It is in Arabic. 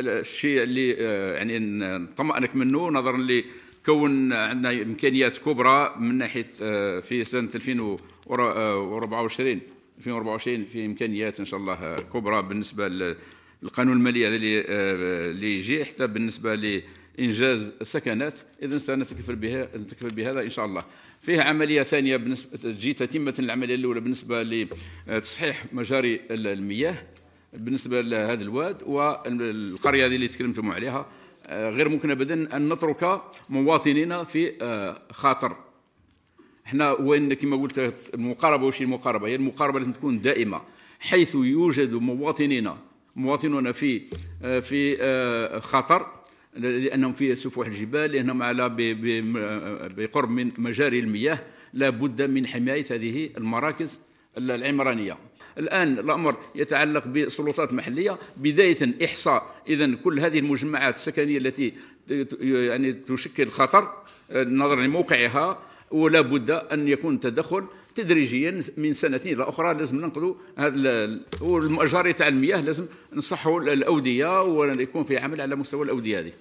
الشيء اللي آه، يعني نطمئنك منه نظرا لكون عندنا امكانيات كبرى من ناحيه آه، في سنه 2024 2024 في امكانيات ان شاء الله كبرى بالنسبه للقانون المالي هذا آه، اللي يجي حتى بالنسبه لانجاز السكنات اذا سنتكفل بها نتكفل بهذا ان شاء الله فيها عمليه ثانيه بالنسبه تجي تتمه العمليه الاولى بالنسبه لتصحيح مجاري المياه بالنسبه لهذا الواد والقريه اللي تكلمتم عليها آه، غير ممكن ابدا ان نترك مواطنينا في آه، خاطر احنا وين كما قلت المقاربه وش المقاربه هي المقاربه لازم تكون دائمه حيث يوجد مواطنينا مواطنون في آه، في خطر لانهم في سفوح الجبال لانهم على بقرب من مجاري المياه لابد من حمايه هذه المراكز العمرانيه الان الامر يتعلق بسلطات محليه بدايه احصاء اذا كل هذه المجمعات السكنيه التي يعني تشكل خطر نظرا لموقعها ولا بد ان يكون تدخل تدريجيا من سنه الى اخرى لازم ننقذوا هذا والمجاري تاع المياه لازم نصحوا الاوديه ويكون في عمل على مستوى الاوديه هذه